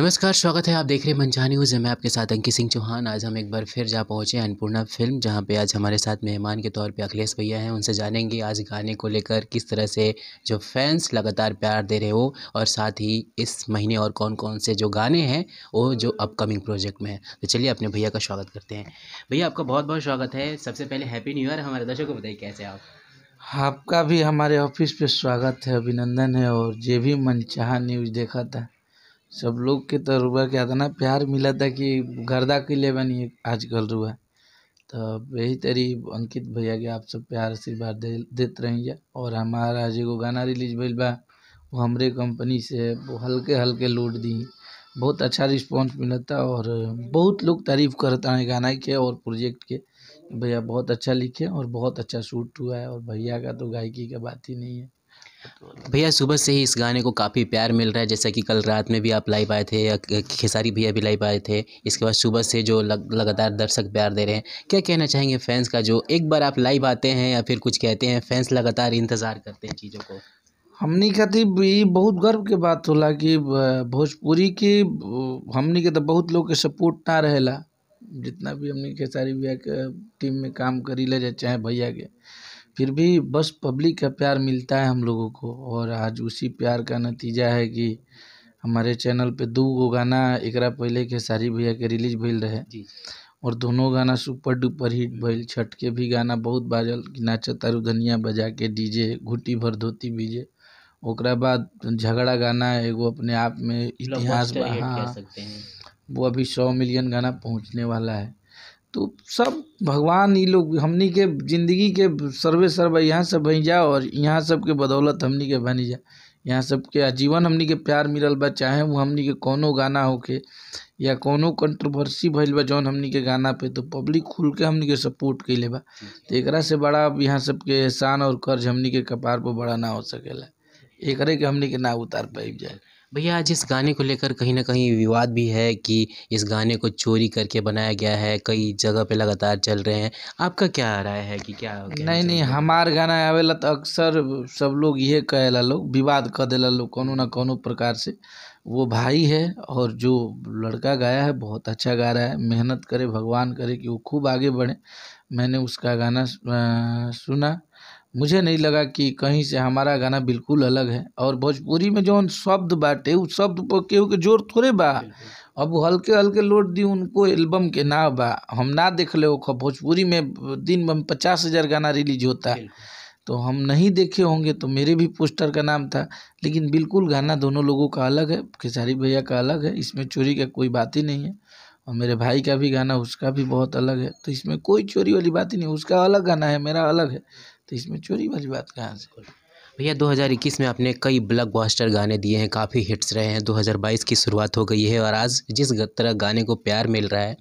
नमस्कार स्वागत है आप देख रहे हैं मनचानी न्यूज़ मैं आपके साथ अंकित सिंह चौहान आज हम एक बार फिर जा पहुंचे अन्नपूर्णा फिल्म जहां पे आज हमारे साथ मेहमान के तौर पे अखिलेश भैया हैं उनसे जानेंगे आज गाने को लेकर किस तरह से जो फैंस लगातार प्यार दे रहे हो और साथ ही इस महीने और कौन कौन से जो गाने हैं वो जो अपकमिंग प्रोजेक्ट में है तो चलिए अपने भैया का स्वागत करते हैं भैया आपका बहुत बहुत स्वागत है सबसे पहले हैप्पी न्यू ईयर हमारे दर्शकों को बताइए कैसे आप आपका भी हमारे ऑफिस पे स्वागत है अभिनंदन है और जे भी मनचाहा न्यूज़ देखा था सब लोग के तो रुआ के अतना प्यार मिला था कि गर्दा के लिए बनी आजकल रुआ तब तो यही तरी अंकित भैया के आप सब प्यार आशीर्वाद दे देते रहिया और हमारा एगो गाना रिलीज भइल बा वो हमरे कंपनी से हल्के हल्के लूट दी बहुत अच्छा मिला मिलता और बहुत लोग तारीफ करता है गाना के और प्रोजेक्ट के भैया बहुत अच्छा लिखे और बहुत अच्छा शूट हुआ है और भैया का तो गायकी का बात ही नहीं है भैया सुबह से ही इस गाने को काफ़ी प्यार मिल रहा है जैसा कि कल रात में भी आप लाइव आए थे खेसारी भैया भी लाइव आए थे इसके बाद सुबह से जो लग, लगातार दर्शक प्यार दे रहे हैं क्या कहना चाहेंगे फैंस का जो एक बार आप लाइव आते हैं या फिर कुछ कहते हैं फैंस लगातार इंतज़ार करते हैं चीज़ों को हमने खातिर ये बहुत गर्व के बात होला कि भोजपुरी के हमने के तो बहुत लोग के सपोर्ट ना रहेला जितना भी हमने खेसारी भैया के टीम में काम करी ले चाहे भैया के फिर भी बस पब्लिक का प्यार मिलता है हम लोगों को और आज उसी प्यार का नतीजा है कि हमारे चैनल पे दू गो गाना एकरा के सारी भैया के रिलीज भेल रहे और दोनों गाना सुपर डुपर हिट भेल छठ के भी गाना बहुत बाजल कि नाचा तारू धनिया बजा के डीजे घुटी भर धोती बीजे ओकरा बाद झगड़ा गाना है एगो अपने आप में इतिहास हाँ वो अभी सौ मिलियन गाना पहुंचने वाला है तो सब भगवान ही लोग हमनी के ज़िंदगी के सर्वे सर्व यहाँ सब जाओ और यहाँ सब के बदौलत हमनी के जा यहाँ सब के आजीवन हमनी के प्यार मिलल बा चाहे वो हमनी के कोनो गाना होके या कोनो कंट्रोवर्सी भइल बा जौन हमनी के गाना पे तो पब्लिक खुल के हमनी के सपोर्ट कैले बा तो एक से बड़ा यहाँ सब के एहसान और कर्ज हमनी के कपार पर बड़ा ना हो सकेला एक के हमनी के ना उतार पाई जाए भैया आज इस गाने को लेकर कहीं ना कहीं विवाद भी है कि इस गाने को चोरी करके बनाया गया है कई जगह पे लगातार चल रहे हैं आपका क्या राय है कि क्या नहीं नहीं हमार गाना आवेला तो अक्सर सब लोग ये कहला लोग विवाद कर देला लोग कोनो ना कोनो प्रकार से वो भाई है और जो लड़का गाया है बहुत अच्छा गा रहा है मेहनत करे भगवान करे कि वो खूब आगे बढ़े मैंने उसका गाना सुना मुझे नहीं लगा कि कहीं से हमारा गाना बिल्कुल अलग है और भोजपुरी में जो शब्द बाटे उस शब्द पर केहू के जोर थोड़े बा अब हल्के हल्के लोड दी उनको एल्बम के ना बा हम ना देख ले भोजपुरी में दिन में पचास हज़ार गाना रिलीज होता है तो हम नहीं देखे होंगे तो मेरे भी पोस्टर का नाम था लेकिन बिल्कुल गाना दोनों लोगों का अलग है खेसारी भैया का अलग है इसमें चोरी का कोई बात ही नहीं है और मेरे भाई का भी गाना उसका भी बहुत अलग है तो इसमें कोई चोरी वाली बात ही नहीं उसका अलग गाना है मेरा अलग है तो इसमें चोरी वाली बात कहाँ से भैया 2021 में आपने कई ब्लॉकबस्टर गाने दिए हैं काफ़ी हिट्स रहे हैं 2022 की शुरुआत हो गई है और आज जिस तरह गाने को प्यार मिल रहा है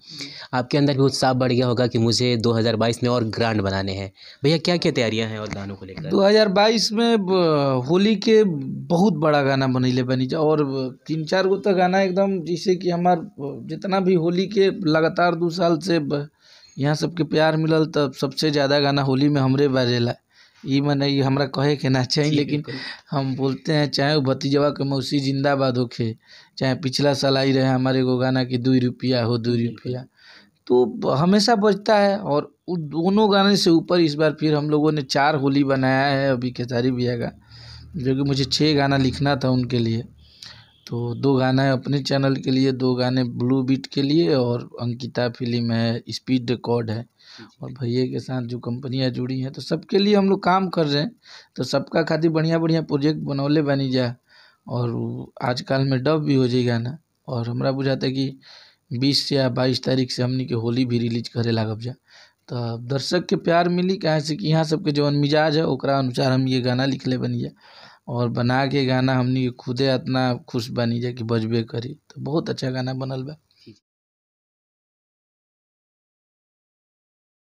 आपके अंदर भी उत्साह बढ़ गया होगा कि मुझे 2022 में और ग्रांड बनाने हैं भैया क्या क्या तैयारियां हैं और गानों को लेकर 2022 में होली के बहुत बड़ा गाना ले बनी और तीन चार गो तो गाना एकदम जिससे कि हमार जितना भी होली के लगातार दो साल से ब... यहाँ सबके प्यार मिलल तो सबसे ज़्यादा गाना होली में हमरे बजेला ये माने ये हमारा कहे के ना चाहिए लेकिन हम बोलते हैं चाहे वो भतीजवा के मौसी जिंदाबाद खे चाहे पिछला साल आई रहे हमारे को गाना कि दुई रुपया हो दुई रुपया तो हमेशा बजता है और दोनों गाने से ऊपर इस बार फिर हम लोगों ने चार होली बनाया है अभी खेसारी भैया का जो कि मुझे छः गाना लिखना था उनके लिए तो दो गाना है अपने चैनल के लिए दो गाने ब्लू बीट के लिए और अंकिता फिल्म है स्पीड रिकॉर्ड है और भैया के साथ जो कंपनियाँ जुड़ी हैं तो सबके लिए हम लोग काम कर रहे हैं तो सबका खातिर बढ़िया बढ़िया प्रोजेक्ट बनौले बनी जाए और आजकल में डब भी हो जाए गाना और हमारा बुझाता है कि बीस या बाईस तारीख से हमने के होली भी रिलीज करे लागब जा तो दर्शक के प्यार मिली कहाँ से कि यहाँ सबके जो मिजाज है ओकरा अनुसार हम ये गाना लिखले बनिए और बना के गाना हमनी के खुदे इतना खुश बनी जा कि बजबे करी तो बहुत अच्छा गाना बनल बा